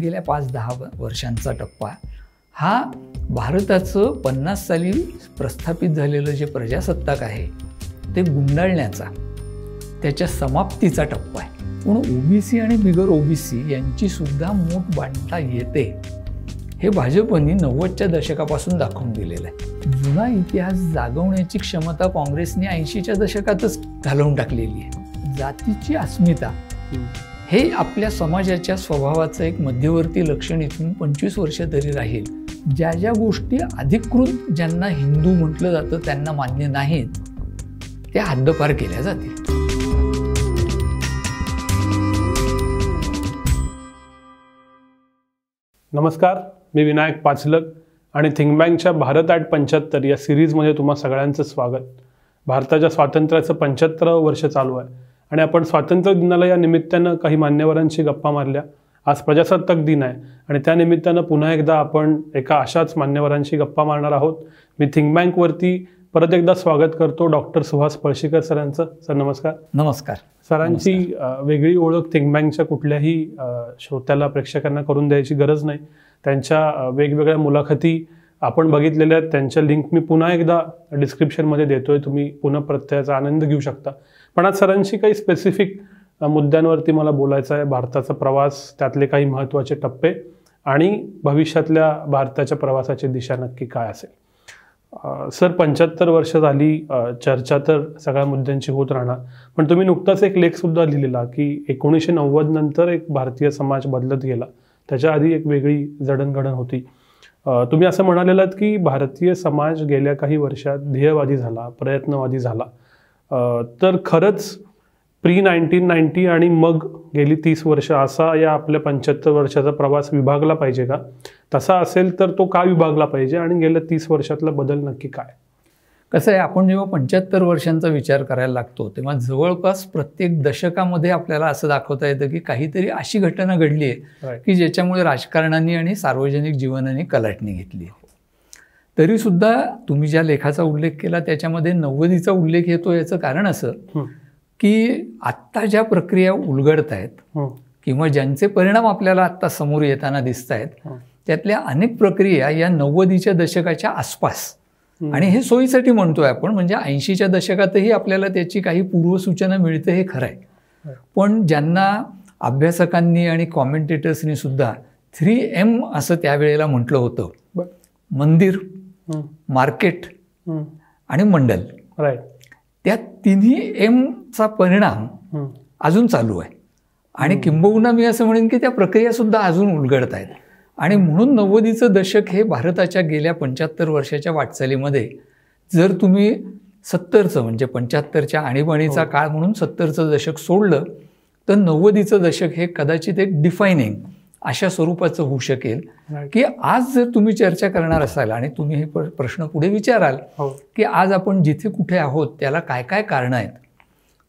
गेल्या पाच दहा वर्षांचा टप्पा हा भारताचं पन्नास साली प्रस्थापित झालेलं जे प्रजासत्ताक आहे ते गुंडाळण्याचा त्याच्या समाप्तीचा टप्पा आहे पण ओबीसी आणि बिगर ओबीसी यांची सुद्धा मोठ बांधता येते हे भाजपने नव्वदच्या दशकापासून दाखवून दिलेलं आहे जुना इतिहास जागवण्याची क्षमता काँग्रेसने ऐंशीच्या दशकातच घालवून टाकलेली आहे जातीची अस्मिता हे आपल्या समाजाच्या स्वभावाचं एक मध्यवर्ती लक्षण इथून पंचवीस वर्ष तरी राहील ज्या ज्या गोष्टी अधिकृत ज्यांना हिंदू म्हटलं जातं त्यांना मान्य नाहीत त्या हद्दपार केल्या जातील नमस्कार मी विनायक पाचलक आणि बँकच्या भारत आठ पंच्याहत्तर या सिरीजमध्ये तुम्हा सगळ्यांचं स्वागत भारताच्या स्वातंत्र्याचं पंच्याहत्तरावं वर्ष चालू आहे आणि आपण स्वातंत्र्य दिनाला या निमित्तानं काही मान्यवरांशी गप्पा मारल्या आज प्रजासत्ताक दिन आहे आणि त्या निमित्तानं पुन्हा एकदा आपण एका अशाच मान्यवरांशी गप्पा मारणार आहोत मी थिंक बँकवरती परत एकदा स्वागत करतो डॉक्टर सुहास पळशीकर सरांचं सर नमस्कार नमस्कार सरांची वेगळी ओळख थिंक बँकच्या कुठल्याही श्रोत्याला प्रेक्षकांना करून द्यायची गरज नाही त्यांच्या वेगवेगळ्या मुलाखती आपण बघितलेल्या त्यांच्या लिंक मी पुन्हा एकदा डिस्क्रिप्शनमध्ये देतोय तुम्ही पुनः प्रत्ययाचा आनंद घेऊ शकता पण आज सरांशी काही स्पेसिफिक मुद्द्यांवरती मला बोलायचं आहे भारताचा प्रवास त्यातले काही महत्त्वाचे टप्पे आणि भविष्यातल्या भारताच्या प्रवासाची दिशा नक्की काय असेल सर पंच्याहत्तर वर्ष झाली चर्चा तर सगळ्या मुद्द्यांची होत राहणार पण तुम्ही नुकताच एक लेखसुद्धा लिहिलेला की एकोणीसशे नव्वद नंतर एक भारतीय समाज बदलत गेला त्याच्या आधी एक वेगळी जडणघडण होती तुम्ही असं म्हणालेलात की भारतीय समाज गेल्या काही वर्षात ध्येयवादी झाला प्रयत्नवादी झाला तर खरंच प्री नाईन्टीन नाईन्टी आणि मग गेली तीस वर्ष असा या आपल्या पंच्याहत्तर वर्षाचा प्रवास विभागला पाहिजे का तसा असेल तर तो का विभागला पाहिजे आणि गेल्या तीस वर्षातला बदल नक्की काय कसं आहे आपण जेव्हा पंच्याहत्तर वर्षांचा विचार करायला लागतो तेव्हा जवळपास प्रत्येक दशकामध्ये आपल्याला असं दाखवता येतं की काहीतरी अशी घटना घडली आहे की ज्याच्यामुळे राजकारणाने आणि सार्वजनिक जीवनाने कलाटणी घेतली तरी सुद्धा तुम्ही ज्या लेखाचा उल्लेख केला त्याच्यामध्ये नव्वदीचा उल्लेख येतो याचं कारण असं की आत्ता ज्या प्रक्रिया उलगडत आहेत किंवा ज्यांचे परिणाम आपल्याला आत्ता समोर येताना दिसत आहेत त्यातल्या अनेक प्रक्रिया या नव्वदीच्या दशकाच्या आसपास आणि हे सोयीसाठी म्हणतोय आपण म्हणजे ऐंशीच्या दशकातही आपल्याला त्याची काही पूर्वसूचना मिळते हे खरं आहे पण ज्यांना अभ्यासकांनी आणि कॉमेंटेटर्सनी सुद्धा थ्री एम असं त्यावेळेला म्हटलं होतं मंदिर मार्केट आणि मंडल राईट त्या तिन्ही एमचा परिणाम अजून चालू आहे आणि किंबहुना मी असं म्हणेन की त्या प्रक्रियासुद्धा अजून उलगडत आहेत आणि म्हणून नव्वदीचं दशक हे भारताच्या गेल्या पंच्याहत्तर वर्षाच्या वाटचालीमध्ये जर तुम्ही सत्तरचं म्हणजे पंच्याहत्तरच्या आणीबाणीचा हो. काळ म्हणून सत्तरचं दशक सोडलं तर नव्वदीचं दशक हे कदाचित एक डिफायनिंग अशा स्वरूपाचं होऊ शकेल की आज जर तुम्ही चर्चा करणार असाल आणि तुम्ही हे प्रश्न पुढे विचाराल हो. की आज आपण जिथे कुठे आहोत त्याला काय काय कारणं आहेत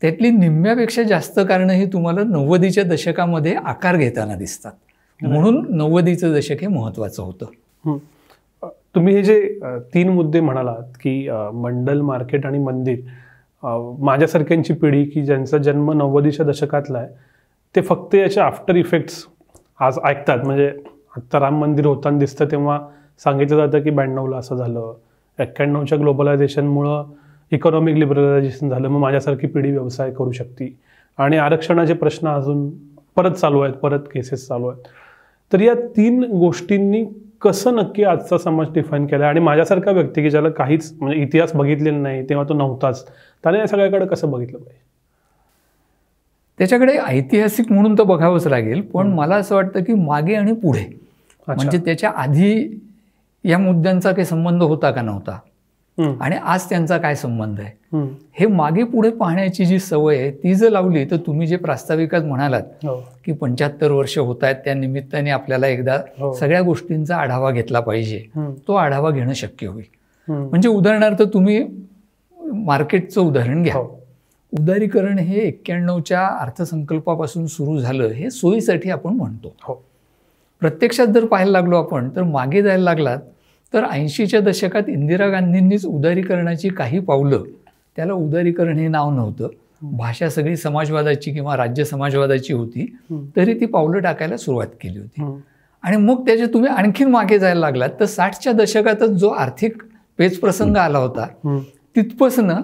त्यातली निम्म्यापेक्षा जास्त कारणं ही तुम्हाला नव्वदीच्या दशकामध्ये आकार घेताना दिसतात म्हणून नव्वदीचं दशक हे महत्वाचं होतं तुम्ही हे जे तीन मुद्दे म्हणालात की मंडल मार्केट आणि मंदिर माझ्यासारख्यांची पिढी की ज्यांचा जन्म नव्वदीच्या दशकातला आहे ते फक्त याच्या आफ्टर इफेक्ट्स आज ऐकतात म्हणजे आत्ता राम मंदिर होताना दिसतं तेव्हा सांगितलं जातं की ब्याण्णवला असं झालं एक्क्याण्णवच्या ग्लोबलायझेशनमुळं इकॉनॉमिक लिबरलायझेशन झालं मग माझ्यासारखी पिढी व्यवसाय करू शकते आणि आरक्षणाचे प्रश्न अजून परत चालू आहेत परत केसेस चालू आहेत तर या तीन गोष्टींनी कसं नक्की आजचा समाज डिफाईन केला आणि माझ्यासारखा व्यक्ती की ज्याला काहीच म्हणजे इतिहास बघितलेला नाही तेव्हा तो नव्हताच त्याने या सगळ्याकडे कसं बघितलं पाहिजे त्याच्याकडे ऐतिहासिक म्हणून तर बघावंच लागेल पण मला असं वाटतं की मागे आणि पुढे म्हणजे त्याच्या आधी या मुद्द्यांचा काही संबंध होता का नव्हता आणि आज त्यांचा काय संबंध आहे हे मागे पुढे पाहण्याची जी सवय आहे ती जर लावली तर तुम्ही जे प्रास्ताविकात म्हणालात हो. की पंच्याहत्तर वर्ष होत आहेत त्या निमित्ताने आपल्याला एकदा हो. सगळ्या गोष्टींचा आढावा घेतला पाहिजे तो आढावा घेणं शक्य होईल म्हणजे उदाहरणार्थ तुम्ही मार्केटचं उदाहरण घ्या हो. उदारीकरण हे एक्क्याण्णवच्या अर्थसंकल्पापासून सुरू झालं हे सोयीसाठी आपण म्हणतो हो प्रत्यक्षात जर पाहायला लागलो आपण तर मागे जायला लागलात तर ऐंशीच्या दशकात इंदिरा गांधींनीच उदारीकरणाची काही पावलं त्याला उदारीकरण हे नाव नव्हतं भाषा सगळी समाजवादाची किंवा राज्य समाजवादाची होती तरी ती पावलं टाकायला सुरुवात केली होती आणि मग त्याच्या तुम्ही आणखीन मागे जायला लागलात तर साठच्या दशकातच जो आर्थिक पेचप्रसंग आला होता तिथपासनं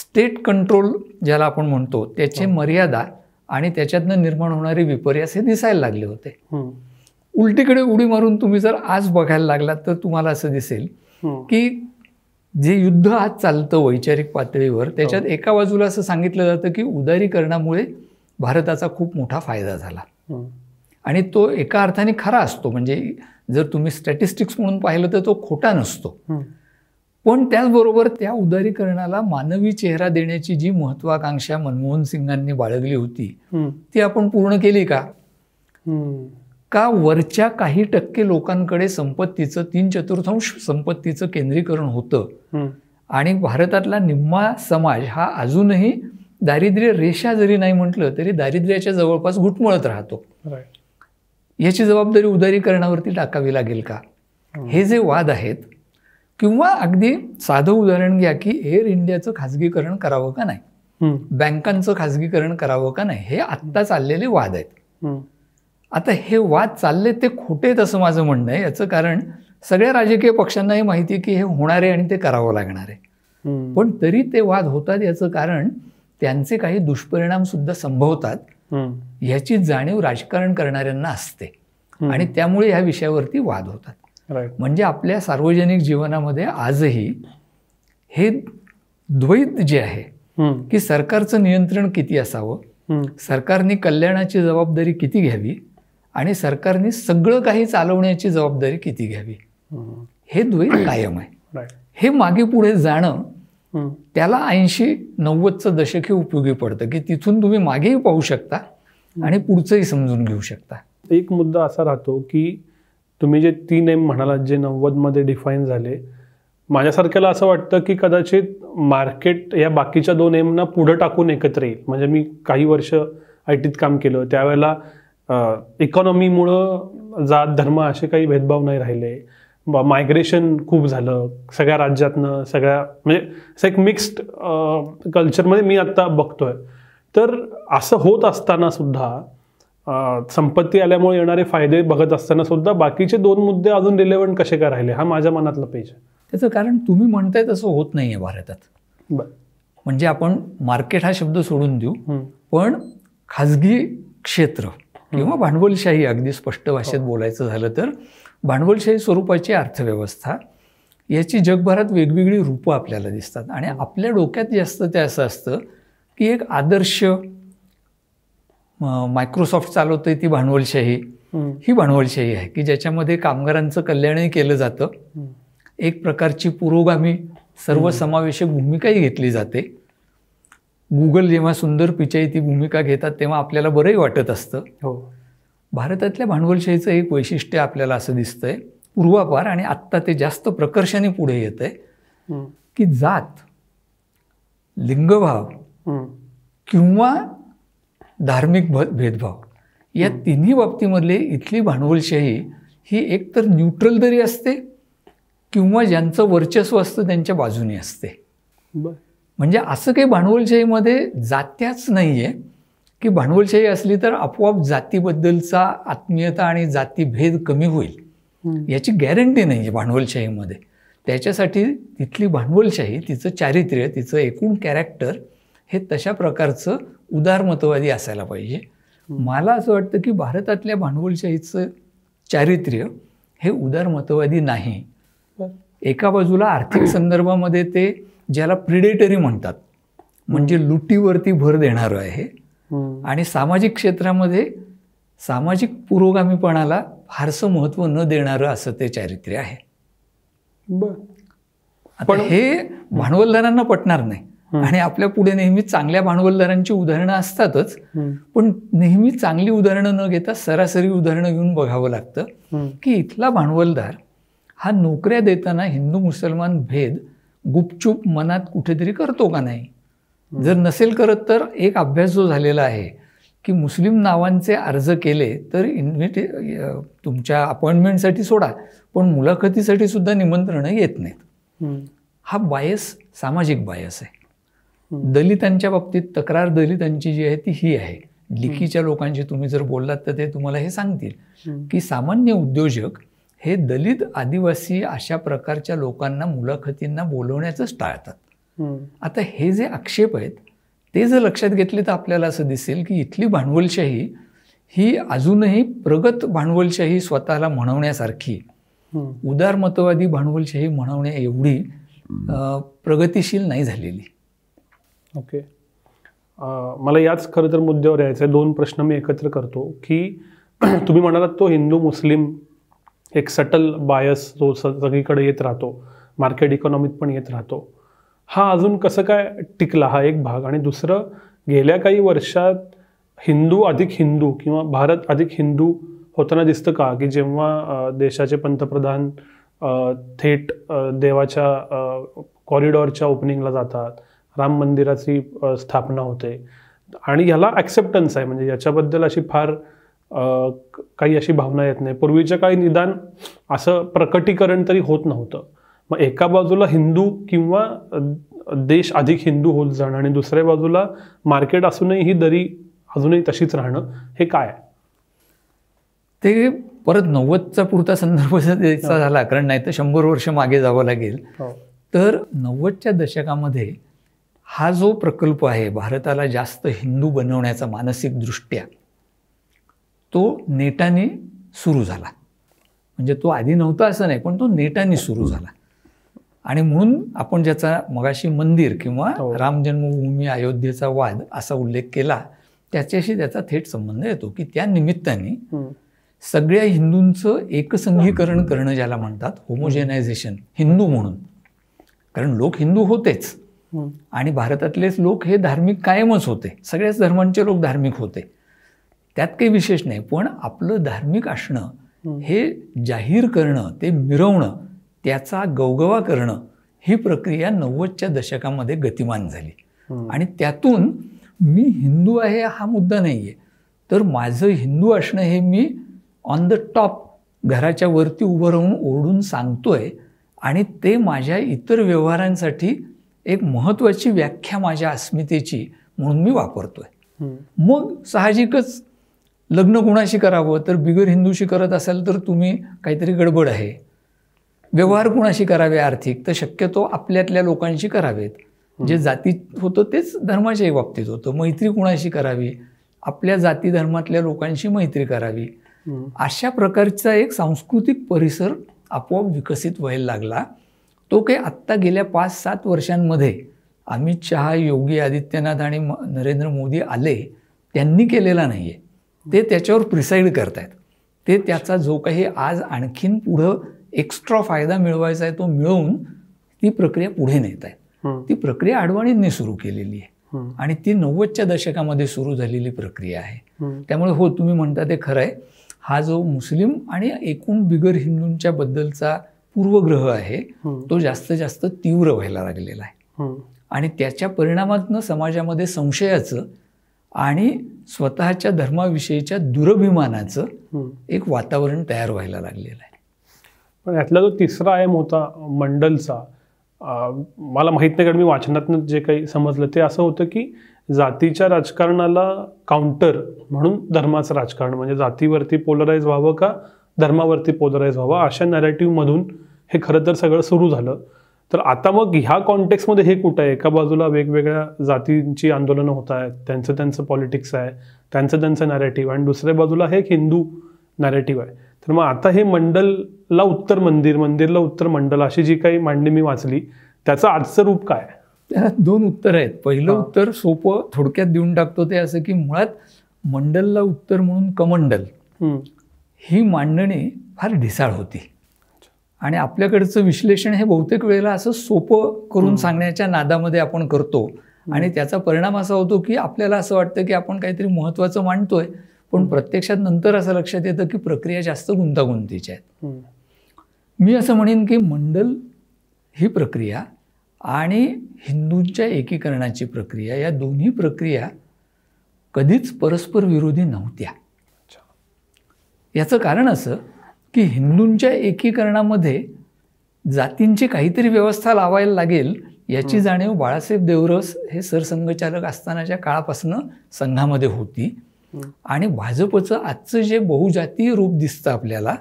स्टेट कंट्रोल ज्याला आपण म्हणतो त्याचे मर्यादा आणि त्याच्यातनं निर्माण होणारे विपर्यास हे दिसायला लागले होते उलटीकडे उडी मारून तुम्ही जर आज बघायला लागलात तर तुम्हाला असं दिसेल की जे युद्ध आज चालतं वैचारिक पातळीवर त्याच्यात हो. एका बाजूला असं सांगितलं जातं की उदारीकरणामुळे भारताचा खूप मोठा फायदा झाला आणि तो एका अर्थाने खरा असतो म्हणजे जर तुम्ही स्टॅटिस्टिक्स म्हणून पाहिलं तर तो खोटा नसतो पण त्याचबरोबर त्या उदारीकरणाला मानवी चेहरा देण्याची जी महत्वाकांक्षा मनमोहन सिंगांनी बाळगली होती ती आपण पूर्ण केली का का वरच्या काही टक्के लोकांकडे संपत्तीचं तीन चतुर्थांश संपत्तीचं केंद्रीकरण होतं आणि भारतातला निम्मा समाज हा अजूनही दारिद्र्य रेषा जरी नाही म्हटलं तरी दारिद्र्याच्या जवळपास घुटमळत राहतो याची जबाबदारी उदारीकरणावरती टाकावी लागेल का हे जे वाद आहेत किंवा अगदी साधं उदाहरण घ्या की एअर इंडियाचं खाजगीकरण करावं का नाही बँकांचं खाजगीकरण करावं का नाही हे आत्ता चाललेले वाद आहेत आता हे वाद चालले ते खोटे असं माझं म्हणणं आहे याचं कारण सगळ्या राजकीय पक्षांनाही माहिती की हे होणार आहे आणि ते करावं लागणार आहे पण तरी ते वाद होतात याचं कारण त्यांचे काही दुष्परिणाम सुद्धा संभवतात ह्याची जाणीव राजकारण करणाऱ्यांना असते आणि त्यामुळे ह्या विषयावरती वाद होतात म्हणजे आपल्या सार्वजनिक जीवनामध्ये आजही हे द्वैत जे आहे की सरकारचं नियंत्रण किती असावं सरकारने कल्याणाची जबाबदारी किती घ्यावी आणि सरकारने सगळं काही चालवण्याची जबाबदारी किती घ्यावी हे द्वैत कायम आहे हे मागे पुढे जाणं त्याला ऐंशी नव्वदचं दशक हे उपयोगी पडतं की तिथून तुम्ही मागेही पाहू शकता आणि पुढचंही समजून घेऊ शकता एक मुद्दा असा राहतो की तुम्ही जे तीन एम म्हणालात जे नव्वदमध्ये डिफाईन झाले माझ्यासारख्याला असं वाटतं की कदाचित मार्केट या बाकीच्या दोन एमना पुढं टाकून एकत्र येईल म्हणजे मी काही वर्ष आय टीत काम केलं त्यावेळेला इकॉनॉमीमुळं जात धर्म असे काही भेदभाव नाही राहिले मायग्रेशन खूप झालं सगळ्या राज्यातनं सगळ्या म्हणजे असं एक मिक्स्ड कल्चरमध्ये मी आत्ता बघतोय तर असं होत असताना सुद्धा संपत्ती आल्यामुळे येणारे फायदे बघत असताना सुद्धा बाकीचे दोन मुद्दे अजून रिलेव्हंट कसे काय राहिले हा माझ्या मनातला पेज त्याचं कारण तुम्ही म्हणताय तसं होत नाही आहे भारतात म्हणजे आपण मार्केट हा शब्द सोडून देऊ पण खाजगी क्षेत्र किंवा भांडवलशाही अगदी स्पष्ट भाषेत हो. बोलायचं झालं तर भांडवलशाही स्वरूपाची अर्थव्यवस्था याची जगभरात वेगवेगळी रूपं आपल्याला दिसतात आणि आपल्या डोक्यात जास्त ते असं असतं की एक आदर्श मायक्रोसॉफ्ट आहे ती भांडवलशाही ही भांडवलशाही आहे की ज्याच्यामध्ये कामगारांचं कल्याणही केलं जातं एक प्रकारची पुरोगामी सर्वसमावेशक भूमिकाही घेतली जाते गुगल जेव्हा सुंदर पिचाई ती भूमिका घेतात तेव्हा आपल्याला बरंही वाटत असतं हो भारतातल्या भांडवलशाहीचं एक वैशिष्ट्य आपल्याला असं दिसतंय पूर्वापार आणि आत्ता ते जास्त प्रकर्षाने पुढे येत आहे की जात लिंगभाव किंवा धार्मिक भ भेदभाव या तिन्ही बाबतीमधले इथली भांडवलशाही ही एकतर न्यूट्रल दरी असते किंवा ज्यांचं वर्चस्व असतं त्यांच्या बाजूने असते म्हणजे असं काही भांडवलशाहीमध्ये जात्याच नाही आहे की भांडवलशाही असली तर आपोआप जातीबद्दलचा आत्मीयता आणि जातीभेद कमी होईल याची गॅरंटी नाही आहे भांडवलशाहीमध्ये त्याच्यासाठी तिथली भांडवलशाही तिचं चारित्र्य तिचं एकूण कॅरेक्टर हे तशा प्रकारचं उदारमतवादी असायला पाहिजे मला असं वाटतं की भारतातल्या भांडवलशाहीचं चारित्र्य हे उदारमतवादी नाही एका बाजूला आर्थिक संदर्भामध्ये ते ज्याला प्रिडेटरी म्हणतात म्हणजे लुटीवरती भर देणारं आहे आणि सामाजिक क्षेत्रामध्ये सामाजिक पुरोगामीपणाला फारसं महत्त्व न देणारं असं ते चारित्र्य आहे पण हे भांडवलदारांना पटणार नाही आणि आपल्या पुढे नेहमी चांगल्या भांडवलदारांची उदाहरणं असतातच पण नेहमी चांगली उदाहरणं न घेता सरासरी उदाहरणं घेऊन बघावं लागतं की इथला भांडवलदार हा नोकऱ्या देताना हिंदू मुसलमान भेद गुपचूप मनात कुठेतरी करतो का नाही जर नसेल करत तर एक अभ्यास जो झालेला आहे की मुस्लिम नावांचे अर्ज केले तर इन्व्हिटे तुमच्या अपॉइंटमेंटसाठी सोडा पण मुलाखतीसाठी सुद्धा निमंत्रणं येत नाहीत हा बायस सामाजिक बायस आहे दलितांच्या बाबतीत तक्रार दलितांची जी आहे ती ही आहे लिखीच्या लोकांशी तुम्ही जर बोललात तर ते तुम्हाला हे सांगतील की सामान्य उद्योजक हे दलित आदिवासी अशा प्रकारच्या लोकांना मुलाखतींना बोलवण्याचंच टाळतात आता हे जे आक्षेप आहेत ते जर लक्षात घेतले तर आपल्याला असं दिसेल की इथली भांडवलशाही ही अजूनही प्रगत भांडवलशाही स्वतःला म्हणवण्यासारखी उदारमतवादी भांडवलशाही म्हणवण्या एवढी प्रगतिशील नाही झालेली ओके मला याच खरं तर मुद्द्यावर यायचं आहे दोन प्रश्न मी एकत्र करतो की तुम्ही म्हणालात तो हिंदू मुस्लिम एक सटल बायस जो सगळीकडे येत राहतो मार्केट इकॉनॉमीत पण येत राहतो हा अजून कसं काय टिकला हा एक भाग आणि दुसरं गेल्या काही वर्षात हिंदू अधिक हिंदू किंवा भारत अधिक हिंदू होताना दिसतं का की जेव्हा देशाचे पंतप्रधान थेट देवाच्या कॉरिडॉरच्या ओपनिंगला जातात राम मंदिराची स्थापना होते आणि ह्याला ॲक्सेप्टन्स आहे म्हणजे याच्याबद्दल अशी फार काही अशी भावना येत नाही पूर्वीच्या काही निदान असं प्रकटीकरण तरी होत नव्हतं मग एका बाजूला हिंदू किंवा देश अधिक हिंदू होत जाणं आणि दुसऱ्या बाजूला मार्केट असूनही ही दरी अजूनही तशीच राहणं हे काय ते परत नव्वदचा पुरता संदर्भ हो. झाला कारण नाही तर शंभर वर्ष मागे जावं लागेल हो. तर नव्वदच्या दशकामध्ये हा जो प्रकल्प आहे भारताला जास्त हिंदू बनवण्याचा मानसिकदृष्ट्या तो नेटाने सुरू झाला म्हणजे तो आधी नव्हता असं नाही पण तो नेटाने सुरू झाला आणि म्हणून आपण ज्याचा मगाशी मंदिर किंवा हो. राम जन्मभूमी अयोध्येचा वाद असा उल्लेख केला त्याच्याशी त्याचा थेट संबंध येतो की त्या निमित्ताने सगळ्या हिंदूंचं एकसंघीकरण करणं ज्याला म्हणतात होमोजेनायझेशन हिंदू म्हणून कारण लोक हिंदू होतेच आणि भारतातलेच लोक हे धार्मिक कायमच होते सगळ्याच धर्मांचे लोक धार्मिक होते त्यात काही विशेष नाही पण आपलं धार्मिक असणं हे जाहीर करणं ते मिरवणं त्याचा गवगवा करणं ही प्रक्रिया नव्वदच्या दशकामध्ये गतिमान झाली आणि त्यातून मी हिंदू आहे हा मुद्दा नाही आहे तर माझं हिंदू असणं हे मी ऑन द टॉप घराच्या वरती उभं राहून ओरडून सांगतोय आणि ते माझ्या इतर व्यवहारांसाठी एक महत्त्वाची व्याख्या माझ्या अस्मितेची म्हणून मी वापरतो मग साहजिकच लग्न कुणाशी करावं तर बिगर हिंदूशी करत असाल तर तुम्ही काहीतरी गडबड आहे व्यवहार कुणाशी करावे आर्थिक तर शक्यतो आपल्यातल्या लोकांशी करावेत जे जाती होतं तेच धर्माच्याही बाबतीत होतं मैत्री कुणाशी करावी आपल्या जाती धर्मातल्या लोकांशी मैत्री करावी अशा प्रकारचा एक सांस्कृतिक परिसर आपोआप विकसित व्हायला लागला तो काही आत्ता गेल्या पाच सात वर्षांमध्ये अमित शहा योगी आदित्यनाथ आणि नरेंद्र मोदी आले त्यांनी केलेला नाही आहे ते त्याच्यावर प्रिसाईड करतायत ते त्याचा जो काही आज आणखीन पुढं एक्स्ट्रा फायदा मिळवायचा आहे तो मिळवून ती प्रक्रिया पुढे नेत ती प्रक्रिया अडवाणींनी सुरू केलेली आहे आणि ती नव्वदच्या दशकामध्ये सुरू झालेली प्रक्रिया आहे त्यामुळे हो तुम्ही म्हणता ते खरं आहे हा जो मुस्लिम आणि एकूण बिगर हिंदूंच्या बद्दलचा पूर्वग्रह आहे तो जास्त जास्त तीव्र व्हायला लागलेला आहे आणि त्याच्या परिणामातनं समाजामध्ये संशयाचं आणि स्वतःच्या धर्माविषयीच्या दुरभिमानाचं एक वातावरण तयार व्हायला लागलेलं आहे पण यातला जो तिसरा आयम होता मंडलचा मला माहीत नाही कारण मी वाचनातनं जे काही समजलं ते असं होतं की जातीच्या राजकारणाला काउंटर म्हणून धर्माचं राजकारण म्हणजे जातीवरती पोलराईज व्हावं का धर्मावरती पोलराईज व्हावं अशा नॅरेटिव्हमधून हे खरं तर सगळं सुरू झालं तर आता मग ह्या कॉन्टेक्समध्ये हे कुठं आहे एका बाजूला वेगवेगळ्या जातींची आंदोलनं होत आहेत त्यांचं त्यांचं पॉलिटिक्स आहे त्यांचं त्यांचं नॅरेटिव्ह आणि दुसऱ्या बाजूला हे एक हिंदू नॅरेटिव्ह आहे तर मग आता हे मंडलला उत्तर मंदिर मंदिरला उत्तर मंडल अशी जी काही मांडणी मी वाचली त्याचं आजचं रूप काय दोन उत्तर आहेत पहिलं उत्तर सोपं थोडक्यात देऊन टाकतो ते असं की मुळात मंडलला उत्तर म्हणून कमंडल ही मांडणी फार ढिसाळ होती आणि आपल्याकडचं विश्लेषण हे बहुतेक वेळेला असं सोपं करून सांगण्याच्या नादामध्ये आपण करतो आणि त्याचा परिणाम असा होतो की आपल्याला असं वाटतं की आपण काहीतरी महत्त्वाचं मांडतोय पण प्रत्यक्षात नंतर असं लक्षात येतं की प्रक्रिया जास्त गुंतागुंतीच्या आहेत मी असं म्हणेन की मंडल ही प्रक्रिया आणि हिंदूंच्या एकीकरणाची प्रक्रिया या दोन्ही प्रक्रिया कधीच परस्पर विरोधी नव्हत्या याचं कारण असं की हिंदूंच्या एकीकरणामध्ये जातींची काहीतरी व्यवस्था लावायला लागेल याची जाणीव बाळासाहेब देवरस हे सरसंघचालक असतानाच्या काळापासून संघामध्ये होती आणि भाजपचं आजचं जे बहुजातीय रूप दिसतं आपल्याला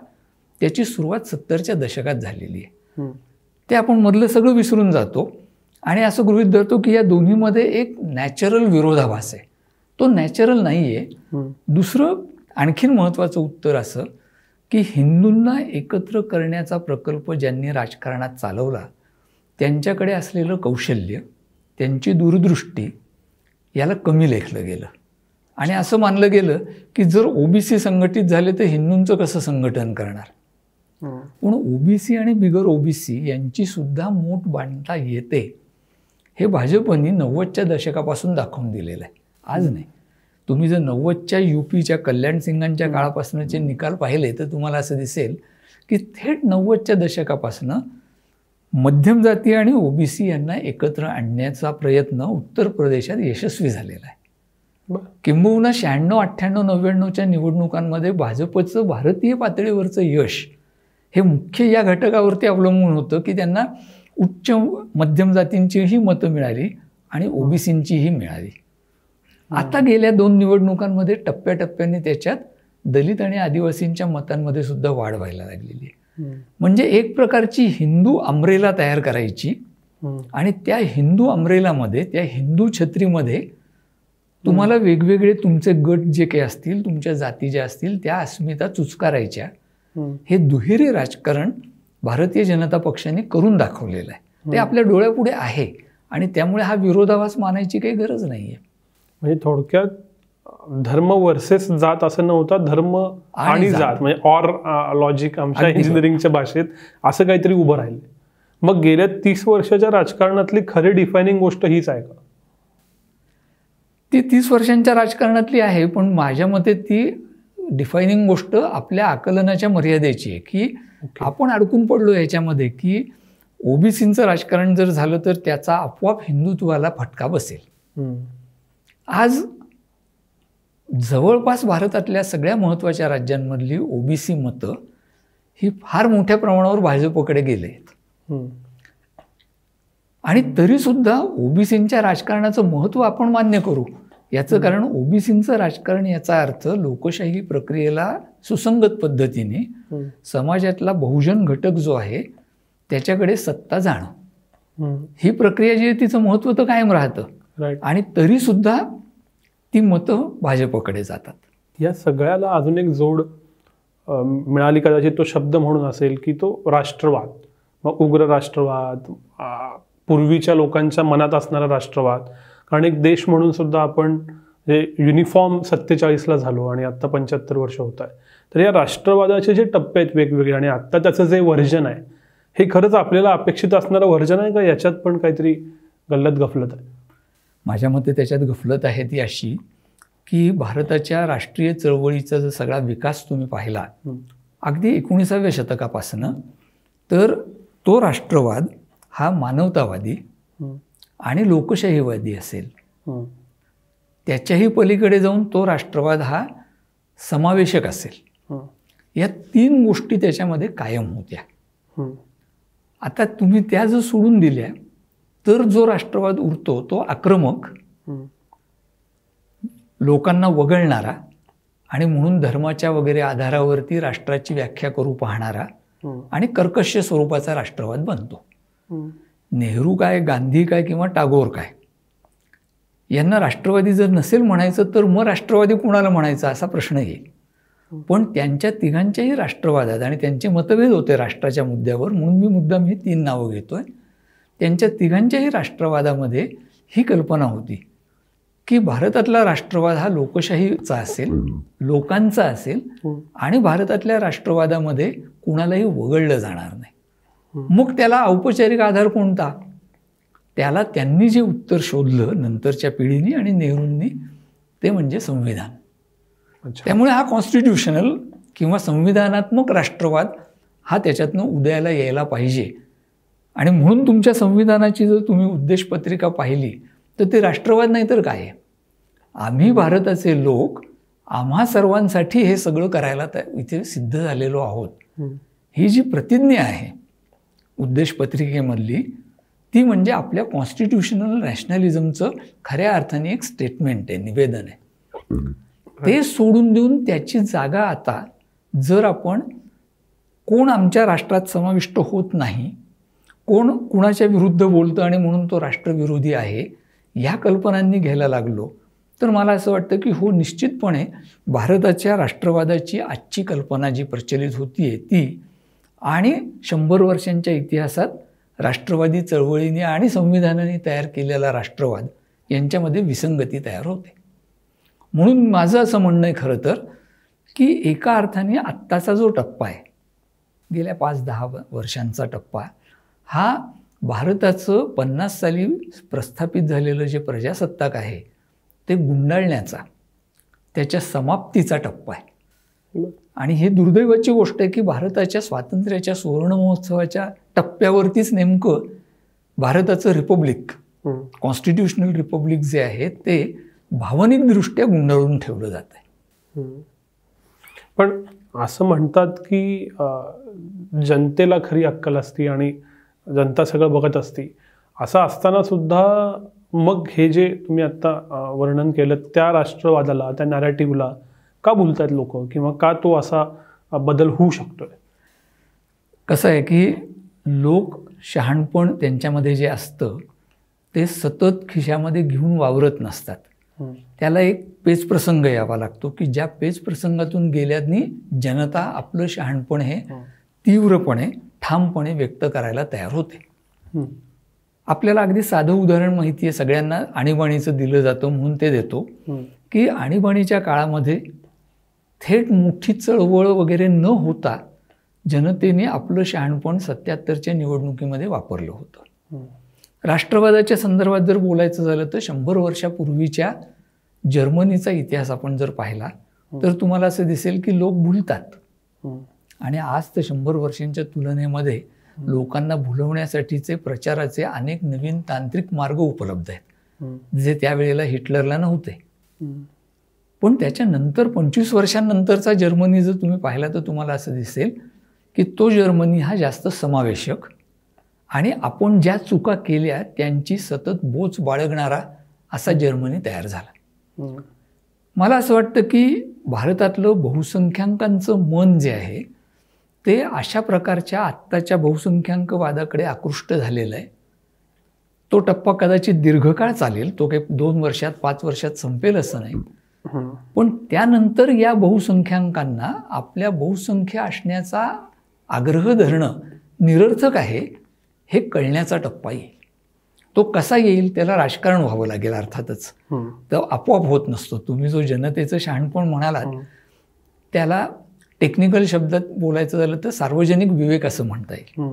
त्याची सुरुवात सत्तरच्या दशकात झालेली आहे ते आपण मधलं सगळं विसरून जातो आणि असं गृहित धरतो की या दोन्हीमध्ये एक नॅचरल विरोधाभास आहे तो नॅचरल नाही आहे दुसरं आणखीन महत्त्वाचं उत्तर असं की हिंदूंना एकत्र करण्याचा प्रकल्प ज्यांनी राजकारणात चालवला त्यांच्याकडे असलेलं कौशल्य त्यांची दूरदृष्टी याला कमी लेखलं गेलं आणि असं मानलं गेलं की जर ओबीसी संघटित झाले तर हिंदूंचं कसं संघटन करणार पण ओबीसी आणि बिगर ओबीसी यांची सुद्धा मोठ बांधता येते हे भाजपनी नव्वदच्या दशकापासून दाखवून दिलेलं आहे आज नाही तुम्ही जर नव्वदच्या यू पीच्या कल्याण सिंगांच्या काळापासूनचे निकाल पाहिले तर तुम्हाला असं दिसेल की थेट नव्वदच्या दशकापासनं मध्यम जाती आणि ओबीसी यांना एकत्र आणण्याचा प्रयत्न उत्तर प्रदेशात यशस्वी झालेला आहे किंबहुना शहाण्णव अठ्ठ्याण्णव नव्याण्णवच्या निवडणुकांमध्ये भाजपचं भारतीय पातळीवरचं यश हे मुख्य या घटकावरती अवलंबून होतं की त्यांना उच्च मध्यम जातींचीही मतं मिळाली आणि ओबीसींचीही मिळाली आता गेल्या दोन निवडणुकांमध्ये टप्प्याटप्प्याने त्याच्यात दलित आणि आदिवासींच्या मतांमध्ये सुद्धा वाढ व्हायला लागलेली आहे म्हणजे एक प्रकारची हिंदू अम्ब्रेला तयार करायची आणि त्या हिंदू अमरेलामध्ये त्या हिंदू छत्रीमध्ये तुम्हाला वेगवेगळे तुमचे गट जे काही असतील तुमच्या जाती ज्या असतील त्या अस्मिता चुचकारायच्या हे दुहेरी राजकारण भारतीय जनता पक्षाने करून दाखवलेलं आहे ते आपल्या डोळ्यापुढे आहे आणि त्यामुळे हा विरोधाभास मानायची काही गरज नाही आहे म्हणजे थोडक्यात धर्म वर्सेस जात असं नव्हता धर्म आणि जात म्हणजे ऑर लॉजिक uh, आमच्या इंजिनिअरिंगच्या भाषेत असं काहीतरी उभं राहिलं मग गेल्या तीस वर्षाच्या राजकारणातली खरी डिफायनिंग गोष्ट हीच आहे का ती तीस वर्षांच्या राजकारणातली आहे पण माझ्या मते ती डिफायनिंग गोष्ट आपल्या आकलनाच्या मर्यादेची आहे की okay. आपण अडकून पडलो याच्यामध्ये की ओबीसींचं राजकारण जर झालं तर त्याचा आपोआप हिंदुत्वाला फटका बसेल hmm. आज जवळपास भारतातल्या सगळ्या महत्त्वाच्या राज्यांमधली ओबीसी मतं ही फार मोठ्या प्रमाणावर भाजपकडे गेले आहेत आणि सुद्धा ओबीसींच्या राजकारणाचं महत्त्व आपण मान्य करू याचं कारण ओबीसींचं राजकारण याचा अर्थ लोकशाही प्रक्रियेला सुसंगत पद्धतीने समाजातला बहुजन घटक जो आहे त्याच्याकडे सत्ता जाणं ही प्रक्रिया जी आहे तिचं महत्त्व तर कायम राहतं आणि तरीसुद्धा ती मतं भाजपकडे जातात या सगळ्याला अजून एक जोड मिळाली कदाचित तो शब्द म्हणून असेल की तो राष्ट्रवाद मग उग्र राष्ट्रवाद पूर्वीच्या लोकांच्या मनात असणारा राष्ट्रवाद कारण एक देश म्हणून सुद्धा आपण जे युनिफॉर्म सत्तेचाळीसला झालो आणि आत्ता पंच्याहत्तर वर्ष होत आहे तर या राष्ट्रवादाचे जे टप्पे आहेत वेगवेगळे आणि आत्ता त्याचं जे व्हर्जन आहे हे खरंच आपल्याला अपेक्षित असणारं व्हर्जन आहे का याच्यात पण काहीतरी गल्लत गफलत आहे माझ्या मते त्याच्यात गफलत आहे ती अशी की भारताच्या राष्ट्रीय चळवळीचा जर सगळा विकास तुम्ही पाहिला अगदी एकोणीसाव्या शतकापासनं तर तो राष्ट्रवाद हा मानवतावादी आणि लोकशाहीवादी असेल त्याच्याही पलीकडे जाऊन तो राष्ट्रवाद हा समावेशक असेल या तीन गोष्टी त्याच्यामध्ये कायम होत्या आता तुम्ही त्या जर सोडून दिल्या तर जो राष्ट्रवाद उरतो तो आक्रमक लोकांना वगळणारा आणि म्हणून धर्माच्या वगैरे आधारावरती राष्ट्राची व्याख्या करू पाहणारा आणि कर्कश्य स्वरूपाचा राष्ट्रवाद बनतो नेहरू काय गांधी काय किंवा टागोर काय यांना राष्ट्रवादी जर नसेल म्हणायचं तर मग राष्ट्रवादी कुणाला म्हणायचा असा प्रश्न येईल पण त्यांच्या तिघांच्याही राष्ट्रवादात आणि त्यांचे मतभेद होते राष्ट्राच्या मुद्द्यावर म्हणून मी मुद्दाम ही तीन नावं घेतोय त्यांच्या तिघांच्याही राष्ट्रवादामध्ये ही कल्पना होती की भारतातला राष्ट्रवाद हा लोकशाहीचा असेल लोकांचा असेल आणि भारतातल्या राष्ट्रवादामध्ये कुणालाही वगळलं जाणार नाही मग त्याला औपचारिक आधार कोणता त्याला त्यांनी जे उत्तर शोधलं नंतरच्या पिढीने आणि नेहरूंनी ते म्हणजे संविधान त्यामुळे हा कॉन्स्टिट्युशनल किंवा संविधानात्मक राष्ट्रवाद हा त्याच्यातनं उदयाला यायला पाहिजे आणि म्हणून तुमच्या संविधानाची जर तुम्ही उद्देशपत्रिका पाहिली तर ते राष्ट्रवाद नाही तर काय आम्ही भारताचे लोक आम्हा सर्वांसाठी हे सगळं करायला इथे सिद्ध झालेलो आहोत ही जी प्रतिज्ञा आहे उद्देशपत्रिकेमधली ती म्हणजे आपल्या कॉन्स्टिट्युशनल नॅशनलिझमचं खऱ्या अर्थाने एक स्टेटमेंट आहे निवेदन आहे ते सोडून देऊन त्याची जागा आता जर आपण कोण आमच्या राष्ट्रात समाविष्ट होत नाही कोण कुणाच्या विरुद्ध बोलतं आणि म्हणून तो राष्ट्रविरोधी आहे ह्या कल्पनांनी घ्यायला लागलो तर मला असं वाटतं की हो निश्चितपणे भारताच्या राष्ट्रवादाची आजची कल्पना जी प्रचलित होती आहे ती आणि शंभर वर्षांच्या इतिहासात राष्ट्रवादी चळवळीने आणि संविधानाने तयार केलेला राष्ट्रवाद यांच्यामध्ये विसंगती तयार होते म्हणून माझं असं म्हणणं आहे खरं तर की एका अर्थाने आत्ताचा जो टप्पा आहे गेल्या पाच दहा वर्षांचा टप्पा हा भारताचं पन्नास साली प्रस्थापित झालेलं जे प्रजासत्ताक आहे ते गुंडाळण्याचा त्याच्या समाप्तीचा टप्पा आहे आणि हे दुर्दैवाची गोष्ट आहे की भारताच्या स्वातंत्र्याच्या सुवर्ण महोत्सवाच्या टप्प्यावरतीच नेमकं भारताचं रिपब्लिक कॉन्स्टिट्युशनल रिपब्लिक जे आहे ते भावनिकदृष्ट्या गुंडाळून ठेवलं जात आहे पण असं म्हणतात की जनतेला खरी अक्कल असती आणि जनता सगळं बघत असती असं सुद्धा मग हे जे तुम्ही आता वर्णन केलं त्या राष्ट्रवादाला त्या नॅरेटिव्हला का बोलतात लोक किंवा का तो असा बदल होऊ शकतो कसं आहे की लोक शहाणपण त्यांच्यामध्ये जे असतं ते सतत खिशामध्ये घेऊन वावरत नसतात त्याला एक पेच प्रसंग यावा लागतो की ज्या पेच प्रसंगातून गेल्यानी जनता आपलं शहाणपण हे तीव्रपणे ठामपणे व्यक्त करायला तयार होते आपल्याला अगदी साधं उदाहरण माहिती आहे सगळ्यांना आणीबाणीचं दिलं जातं म्हणून ते देतो की आणीबाणीच्या काळामध्ये थेट मोठी चळवळ वगैरे न होता जनतेने आपलं शहाणपण सत्याहत्तरच्या निवडणुकीमध्ये वापरलं होतं राष्ट्रवादाच्या संदर्भात जर बोलायचं झालं तर शंभर वर्षापूर्वीच्या जर्मनीचा इतिहास आपण जर पाहिला तर तुम्हाला असं दिसेल की लोक भुलतात आणि आज तर शंभर वर्षांच्या तुलनेमध्ये लोकांना भुलवण्यासाठीचे प्रचाराचे अनेक नवीन तांत्रिक मार्ग उपलब्ध आहेत जे त्यावेळेला हिटलरला नव्हते पण त्याच्यानंतर पंचवीस वर्षांनंतरचा जर्मनी जर तुम्ही पाहिला तर तुम्हाला असं दिसेल की तो जर्मनी हा जास्त समावेशक आणि आपण ज्या चुका केल्या त्यांची सतत बोच बाळगणारा असा जर्मनी तयार झाला मला असं वाटतं की भारतातलं बहुसंख्याकांचं मन जे आहे ते अशा प्रकारच्या आत्ताच्या वादाकडे आकृष्ट झालेलं आहे तो टप्पा कदाचित दीर्घकाळ चालेल तो काही दोन वर्षात पाच वर्षात संपेल असं नाही पण त्यानंतर या बहुसंख्यांकांना आपल्या बहुसंख्य असण्याचा आग्रह धरणं निरर्थक आहे हे कळण्याचा टप्पा येईल तो कसा येईल त्याला राजकारण व्हावं लागेल अर्थातच तर आपोआप होत नसतो तुम्ही जो जनतेचं शहाणपण म्हणालात त्याला टेक्निकल शब्दात बोलायचं झालं तर सार्वजनिक विवेक असं म्हणता येईल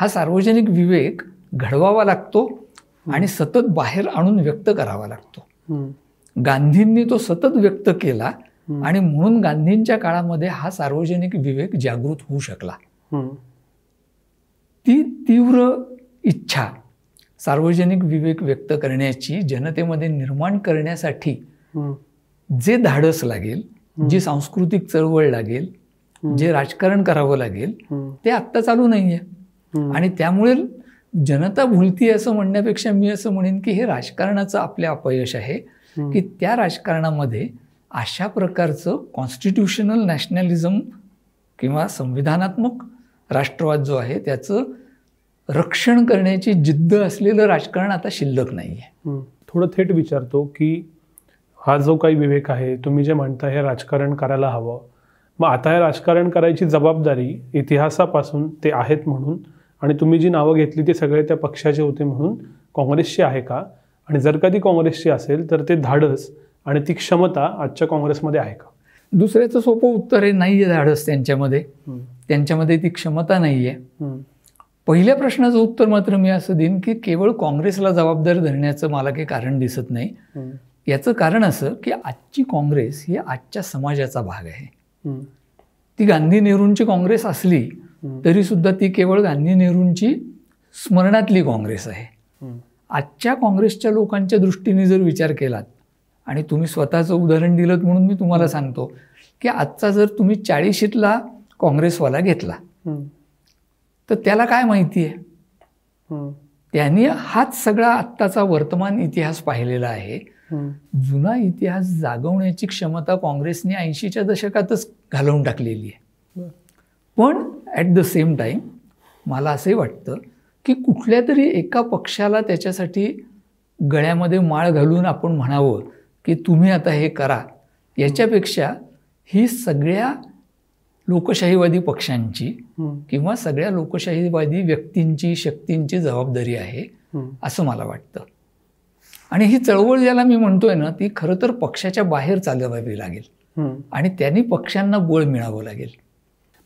हा सार्वजनिक विवेक घडवावा लागतो आणि सतत बाहेर आणून व्यक्त करावा लागतो गांधींनी तो सतत व्यक्त केला आणि म्हणून गांधींच्या काळामध्ये हा सार्वजनिक विवेक जागृत होऊ शकला ती तीव्र इच्छा सार्वजनिक विवेक व्यक्त करण्याची जनतेमध्ये निर्माण करण्यासाठी जे धाडस लागेल जी सांस्कृतिक चळवळ लागेल जे राजकारण करावं लागेल ते आत्ता चालू नाहीये आणि त्यामुळे जनता भुलती असं म्हणण्यापेक्षा मी असं म्हणेन की हे राजकारणाचं आपले अपयश आहे की त्या राजकारणामध्ये अशा प्रकारचं कॉन्स्टिट्युशनल नॅशनॅलिझम किंवा संविधानात्मक राष्ट्रवाद जो आहे त्याचं रक्षण करण्याची जिद्द असलेलं राजकारण आता शिल्लक नाही आहे थोडं थेट विचारतो की हा जो काही विवेक आहे तुम्ही जे म्हणता हे राजकारण करायला हवं मग आता हे राजकारण करायची जबाबदारी इतिहासापासून ते आहेत म्हणून आणि तुम्ही जी नावं घेतली ते सगळे त्या पक्षाचे होते म्हणून काँग्रेसची आहे का आणि जर का ती काँग्रेसची असेल तर ते धाडस आणि ती क्षमता आजच्या काँग्रेसमध्ये आहे का दुसऱ्याचं सोपं उत्तर हे नाही आहे धाडस त्यांच्यामध्ये त्यांच्यामध्ये ती क्षमता नाही आहे पहिल्या प्रश्नाचं उत्तर मात्र मी असं देईन की केवळ काँग्रेसला जबाबदार धरण्याचं मला काही कारण दिसत नाही याचं कारण असं की आजची काँग्रेस ही आजच्या समाजाचा भाग आहे ती गांधी नेहरूंची काँग्रेस असली तरी सुद्धा ती केवळ गांधी नेहरूंची स्मरणातली काँग्रेस आहे आजच्या काँग्रेसच्या लोकांच्या दृष्टीने जर विचार केलात आणि तुम्ही स्वतःचं उदाहरण दिलं म्हणून मी तुम्हाला सांगतो की आजचा जर तुम्ही चाळीशीतला काँग्रेसवाला घेतला तर त्याला काय माहिती आहे त्यांनी हाच सगळा आत्ताचा वर्तमान इतिहास पाहिलेला आहे जुना इतिहास जागवण्याची क्षमता काँग्रेसने ऐंशीच्या दशकातच घालवून टाकलेली आहे पण ॲट द सेम टाईम मला असंही वाटतं की कुठल्या तरी एका पक्षाला त्याच्यासाठी गळ्यामध्ये माळ घालून आपण म्हणावं की तुम्ही आता हे करा याच्यापेक्षा ही सगळ्या लोकशाहीवादी पक्षांची किंवा सगळ्या लोकशाहीवादी व्यक्तींची शक्तींची जबाबदारी आहे असं मला वाटतं आणि ही चळवळ ज्याला मी म्हणतोय ना ती खरं तर पक्षाच्या बाहेर चालवावी लागेल आणि त्यांनी पक्षांना बळ मिळावं लागेल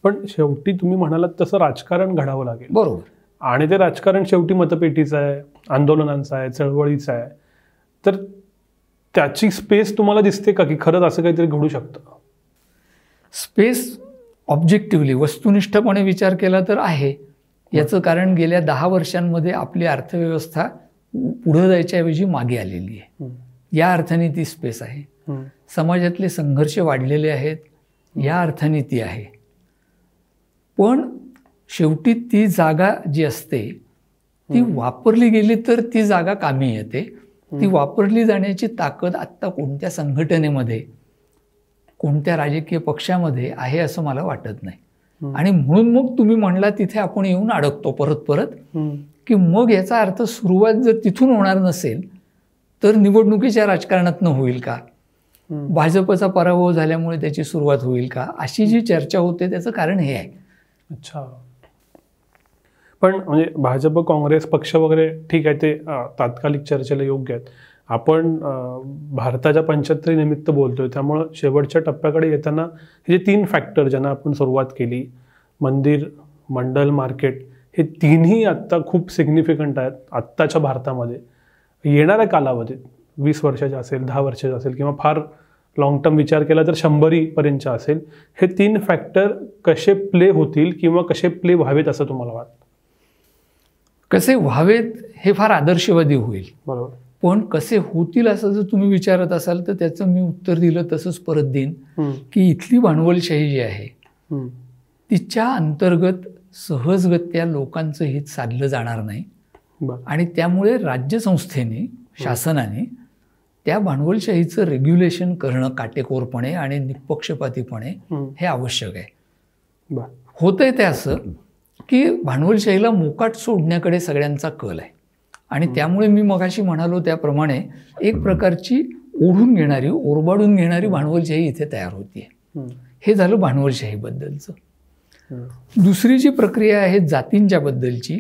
पण शेवटी तुम्ही म्हणालात तसं राजकारण घडावं लागेल बरोबर आणि ते राजकारण शेवटी मतपेटीचं आहे आंदोलनांचं आहे चळवळीचं आहे तर त्याची स्पेस तुम्हाला दिसते का की खरंच असं काहीतरी घडू शकतं स्पेस ऑब्जेक्टिव्हली वस्तुनिष्ठपणे विचार केला तर आहे याचं कारण गेल्या दहा वर्षांमध्ये आपली अर्थव्यवस्था पुढं जायच्याऐवजी मागे आलेली आहे या अर्थाने ती स्पेस आहे समाजातले संघर्ष वाढलेले आहेत या अर्थाने ती आहे पण शेवटी ती जागा जी असते ती वापरली गेली तर ती जागा कामी येते ती वापरली जाण्याची ताकद आत्ता कोणत्या संघटनेमध्ये कोणत्या राजकीय पक्षामध्ये आहे असं मला वाटत नाही आणि म्हणून मग तुम्ही म्हणला तिथे आपण येऊन अडकतो परत परत की मग याचा अर्थ सुरुवात जर तिथून होणार नसेल तर निवडणुकीच्या राजकारणातनं होईल का भाजपचा पराभव झाल्यामुळे त्याची सुरुवात होईल का अशी जी चर्चा होते त्याचं कारण हे आहे अच्छा पण म्हणजे भाजप काँग्रेस पक्ष वगैरे ठीक आहे ते तात्कालिक चर्चेला योग्य आहेत आपण भारताच्या पंच्याहत्तरी निमित्त बोलतोय त्यामुळं शेवटच्या टप्प्याकडे येताना हे जे तीन फॅक्टर ज्यांना आपण सुरुवात केली मंदिर मंडल मार्केट हे तिन्ही आत्ता खूप सिग्निफिकंट आहेत आत्ताच्या भारतामध्ये येणाऱ्या कालावधीत वीस वर्षाच्या असेल दहा वर्षाचे असेल किंवा फार लॉंग टर्म विचार केला तर पर्यंत असेल हे तीन फॅक्टर कसे प्ले होतील किंवा कसे प्ले व्हावेत असं तुम्हाला वाटत कसे व्हावेत हे फार आदर्शवादी होईल बरोबर पण कसे होतील असं जर तुम्ही विचारत असाल तर त्याचं मी उत्तर दिलं तसंच परत देईन की इथली भांडवलशाही जी आहे तिच्या अंतर्गत सहजगत्या लोकांचं हित साधलं जाणार नाही आणि त्यामुळे राज्य शासनाने त्या भांडवलशाहीचं रेग्युलेशन करणं काटेकोरपणे आणि निपक्षपातीपणे हे आवश्यक आहे होतंय ते असं की भांडवलशाहीला मोकाट सोडण्याकडे सगळ्यांचा कल आहे आणि त्यामुळे मी मगाशी म्हणालो त्याप्रमाणे एक प्रकारची ओढून घेणारी ओरबाडून घेणारी भांडवलशाही इथे तयार होती हे झालं भांडवलशाहीबद्दलचं दुसरी जी प्रक्रिया आहे जातींच्या बद्दलची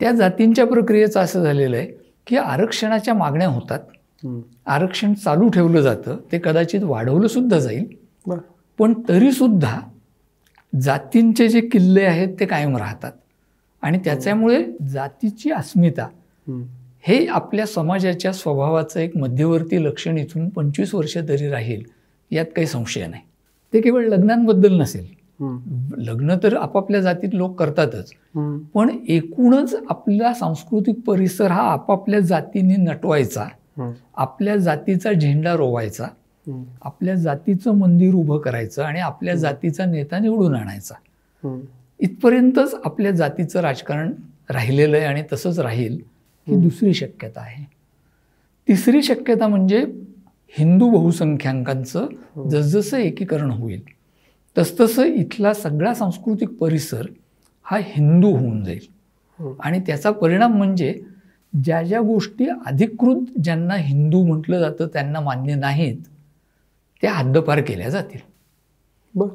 त्या जातींच्या प्रक्रियेचं असं झालेलं आहे की आरक्षणाच्या मागण्या होतात आरक्षण चालू ठेवलं जातं ते कदाचित वाढवलं सुद्धा जाईल पण तरीसुद्धा जातींचे जे किल्ले आहेत ते कायम राहतात आणि त्याच्यामुळे जातीची अस्मिता हे आपल्या समाजाच्या स्वभावाचं एक मध्यवर्ती लक्षण इथून पंचवीस वर्ष तरी राहील यात काही संशय नाही ते केवळ लग्नांबद्दल नसेल लग्न तर आपापल्या जातीत लोक करतातच पण एकूणच आपला सांस्कृतिक परिसर हा आपापल्या जातीने नटवायचा आपल्या जातीचा झेंडा रोवायचा आपल्या जातीचं मंदिर उभं करायचं आणि आपल्या जातीचा नेता निवडून आणायचा इथपर्यंतच आपल्या जातीचं राजकारण राहिलेलं आहे आणि तसंच राहील ही दुसरी शक्यता आहे तिसरी शक्यता म्हणजे हिंदू बहुसंख्याकांचं जसजसं एकीकरण होईल तसतसं इथला सगळा सांस्कृतिक परिसर हा हिंदू होऊन जाईल आणि त्याचा परिणाम म्हणजे ज्या ज्या गोष्टी अधिकृत ज्यांना हिंदू म्हटलं जातं त्यांना मान्य नाहीत त्या हद्दपार केल्या जातील ब जे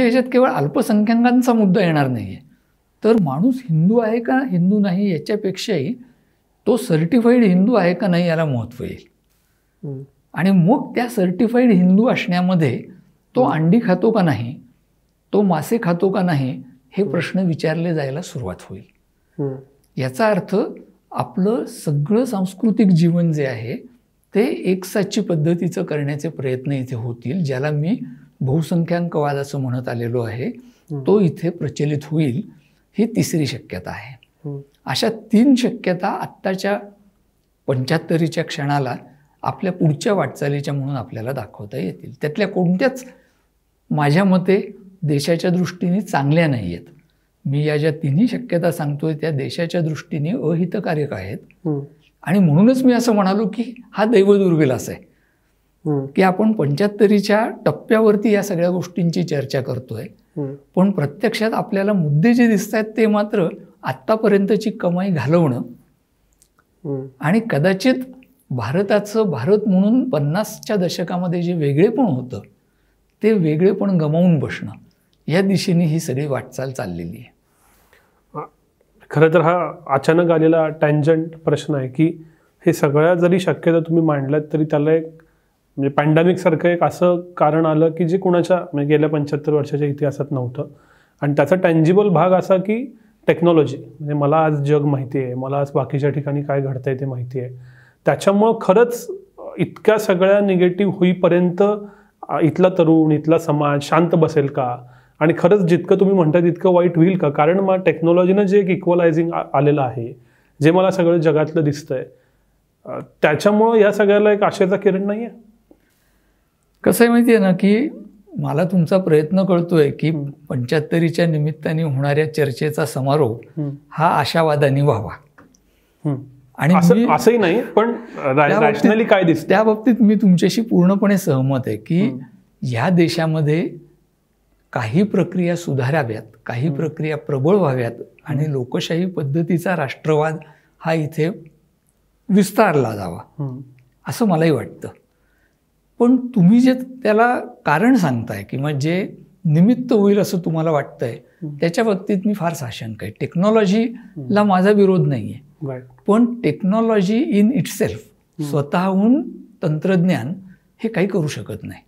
म्हणजे याच्यात केवळ अल्पसंख्याकांचा मुद्दा येणार नाही आहे तर माणूस हिंदू आहे का हिंदू नाही याच्यापेक्षाही तो सर्टिफाईड हिंदू आहे का नाही याला महत्त्व येईल आणि मग त्या सर्टिफाईड हिंदू असण्यामध्ये तो अंडी खातो का नाही तो मासे खातो का नाही हे प्रश्न विचारले जायला सुरुवात होईल याचा अर्थ आपलं सगळं सांस्कृतिक जीवन जे आहे ते एकसाची पद्धतीचं करण्याचे प्रयत्न इथे होतील ज्याला मी बहुसंख्याकवाद असं म्हणत आलेलो आहे तो इथे प्रचलित होईल ही तिसरी शक्यता आहे अशा तीन शक्यता आत्ताच्या पंच्याहत्तरीच्या क्षणाला आपल्या पुढच्या वाटचालीच्या म्हणून आपल्याला दाखवता येतील त्यातल्या कोणत्याच माझ्या मते देशाच्या दृष्टीने चांगल्या नाही आहेत मी या ज्या तिन्ही शक्यता सांगतोय त्या देशाच्या दृष्टीने अहितकारक आहेत आणि म्हणूनच मी असं म्हणालो की हा दैवदुर्विलास आहे की आपण पंच्याहत्तरीच्या टप्प्यावरती या सगळ्या गोष्टींची चर्चा करतोय पण प्रत्यक्षात आपल्याला मुद्दे जे दिसत आहेत ते मात्र आत्तापर्यंतची कमाई घालवणं आणि कदाचित भारताचं भारत म्हणून पन्नासच्या दशकामध्ये जे वेगळेपण होतं ते वेगळेपण गमावून बसणं या दिशेने ही सगळी वाटचाल चाललेली आहे खरं तर हा अचानक आलेला टँजंट प्रश्न आहे की हे सगळ्या जरी शक्यता तुम्ही मांडल्यात तरी त्याला एक म्हणजे पॅन्डेमिकसारखं एक असं कारण आलं की जे कुणाच्या म्हणजे गेल्या पंच्याहत्तर वर्षाच्या इतिहासात नव्हतं आणि त्याचा टँजिबल भाग असा की टेक्नॉलॉजी म्हणजे मला आज जग माहिती आहे मला आज बाकीच्या ठिकाणी काय घडतंय ते माहिती आहे त्याच्यामुळं खरंच इतक्या सगळ्या निगेटिव्ह होईपर्यंत इथला तरुण इथला समाज शांत बसेल का आणि खरंच जितकं तुम्ही म्हणता तितकं वाईट होईल का कारण मग टेक्नॉलॉजीनं जे एक इक्वलायझिंग आलेलं आहे जे मला सगळं जगातलं दिसतंय त्याच्यामुळं या सगळ्याला एक आशेचा किरण नाही आहे कसं आहे माहिती आहे ना की मला तुमचा प्रयत्न कळतोय की पंच्याहत्तरीच्या निमित्ताने होणाऱ्या चर्चेचा समारोप हा आशावादाने व्हावा आणि असंही नाही पण रॅशनली काय दिसत त्या बाबतीत मी तुमच्याशी पूर्णपणे सहमत आहे की ह्या देशामध्ये काही प्रक्रिया सुधाराव्यात काही प्रक्रिया प्रबळ व्हाव्यात आणि लोकशाही पद्धतीचा राष्ट्रवाद हा इथे विस्तारला जावा असं मलाही वाटतं पण तुम्ही जे त्याला कारण सांगताय किंवा जे निमित्त होईल असं तुम्हाला वाटतंय त्याच्या बाबतीत मी फार साशंक आहे टेक्नॉलॉजीला माझा विरोध नाही आहे पण टेक्नॉलॉजी इन इट सेल्फ स्वतःहून तंत्रज्ञान हे काही करू शकत नाही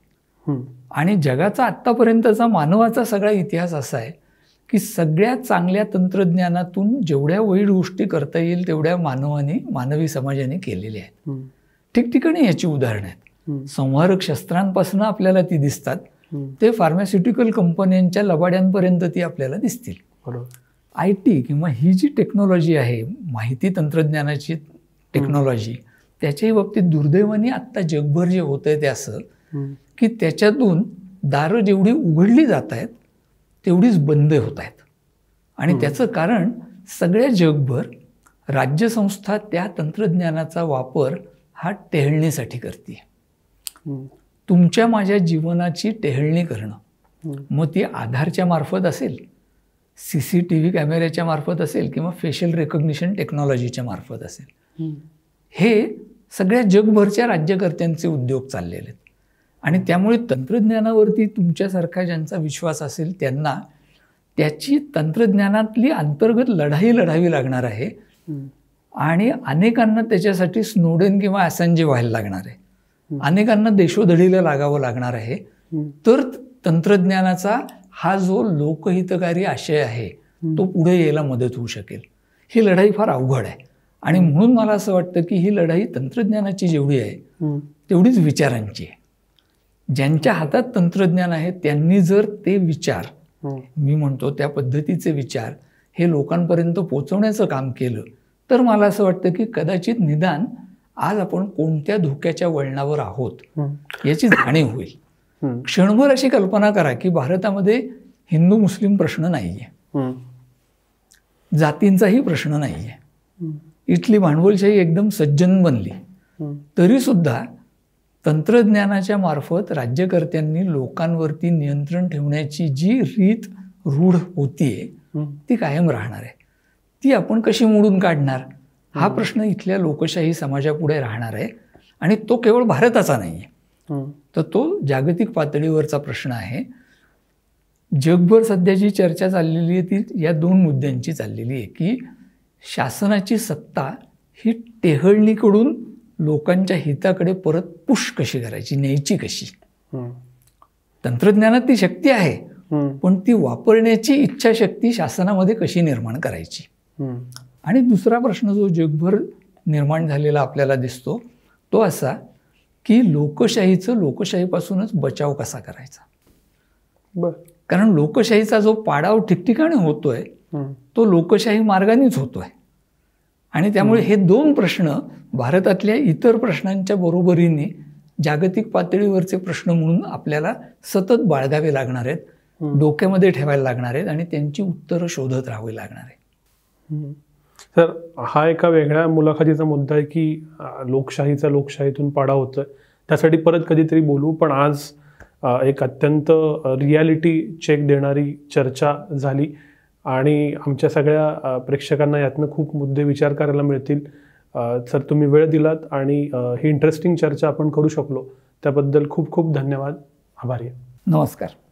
hmm. आणि जगाचा आत्तापर्यंतचा मानवाचा सगळा इतिहास असा आहे की सगळ्या चांगल्या तंत्रज्ञानातून जेवढ्या वाईट गोष्टी करता येईल तेवढ्या मानवाने मानवी समाजाने केलेल्या आहेत hmm. ठिकठिकाणी याची उदाहरणं आहेत hmm. संहारक शस्त्रांपासून आपल्याला ती दिसतात ते फार्मास्युटिकल कंपन्यांच्या लबाड्यांपर्यंत ती आपल्याला दिसतील आय टी किंवा ही जी टेक्नॉलॉजी आहे माहिती तंत्रज्ञानाची टेक्नॉलॉजी त्याच्याही बाबतीत दुर्दैवाने आत्ता जगभर जे होत आहे ते असं की त्याच्यातून दारं जेवढी उघडली जात आहेत तेवढीच बंद होत आहेत आणि त्याचं कारण सगळ्या जगभर राज्यसंस्था त्या तंत्रज्ञानाचा वापर हा टेहळणीसाठी करते तुमच्या माझ्या जीवनाची टेहळणी करणं मग ती आधारच्या मार्फत असेल सी सी टी व्ही कॅमेऱ्याच्या मार्फत असेल किंवा फेशियल रेकॉग्निशन टेक्नॉलॉजीच्या मार्फत असेल हे सगळ्या जगभरच्या राज्यकर्त्यांचे उद्योग चाललेले आहेत आणि त्यामुळे तंत्रज्ञानावरती तुमच्यासारखा ज्यांचा विश्वास असेल त्यांना त्याची तंत्रज्ञानातली अंतर्गत लढाई लढावी लागणार आहे आणि अनेकांना त्याच्यासाठी स्नोडेन किंवा असँजे व्हायला लागणार आहे अनेकांना देशोधडीला लागावं लागणार आहे तर तंत्रज्ञानाचा हा जो लोकहितकारी आशय आहे तो पुढे यायला मदत होऊ शकेल ही लढाई फार अवघड आहे आणि म्हणून मला असं वाटतं की ही लढाई तंत्रज्ञानाची जेवढी आहे तेवढीच विचारांची आहे ज्यांच्या हातात तंत्रज्ञान आहे त्यांनी जर ते विचार मी म्हणतो त्या पद्धतीचे विचार हे लोकांपर्यंत पोचवण्याचं काम केलं तर मला असं वाटतं की कदाचित निदान आज आपण कोणत्या धोक्याच्या वळणावर आहोत याची जाणीव होईल क्षणभर अशी कल्पना करा की भारतामध्ये हिंदू मुस्लिम प्रश्न नाही आहे जातींचाही प्रश्न नाही आहे इथली भांडवलशाही एकदम सज्जन बनली तरी सुद्धा तंत्रज्ञानाच्या मार्फत राज्यकर्त्यांनी लोकांवरती नियंत्रण ठेवण्याची जी रीत रूढ होतीये ती कायम राहणार आहे ती आपण कशी मोडून काढणार हा प्रश्न इथल्या लोकशाही समाजापुढे राहणार आहे आणि तो केवळ भारताचा नाही आहे तर तो जागतिक पातळीवरचा प्रश्न आहे जगभर सध्या जी चर्चा चाललेली आहे ती या दोन मुद्द्यांची चाललेली आहे की शासनाची सत्ता ही टेहळणीकडून लोकांच्या हिताकडे परत पुश कशी करायची न्यायची कशी तंत्रज्ञानात ती शक्ती आहे पण ती वापरण्याची इच्छाशक्ती शासनामध्ये कशी निर्माण करायची आणि दुसरा प्रश्न जो जगभर निर्माण झालेला आपल्याला दिसतो तो असा की लोकशाहीचं लोकशाहीपासूनच बचाव कसा करायचा कारण लोकशाहीचा जो पाडाव ठिकठिकाणी होतोय तो लोकशाही मार्गानेच होतोय आणि त्यामुळे हे दोन प्रश्न भारतातल्या इतर प्रश्नांच्या बरोबरीने जागतिक पातळीवरचे प्रश्न म्हणून आपल्याला सतत बाळगावे लागणार आहेत डोक्यामध्ये ठेवायला लागणार आहेत आणि त्यांची उत्तरं शोधत राहावी लागणार आहे तर हा एका वेगळ्या मुलाखतीचा मुद्दा आहे की लोकशाहीचा लोकशाहीतून पाडा होतोय त्यासाठी परत कधीतरी बोलू पण आज एक अत्यंत रियालिटी चेक देणारी चर्चा झाली आणि आमच्या सगळ्या प्रेक्षकांना यातनं खूप मुद्दे विचार करायला मिळतील सर तुम्ही वेळ दिलात आणि ही इंटरेस्टिंग चर्चा आपण करू शकलो त्याबद्दल खूप खूप धन्यवाद आभारी नमस्कार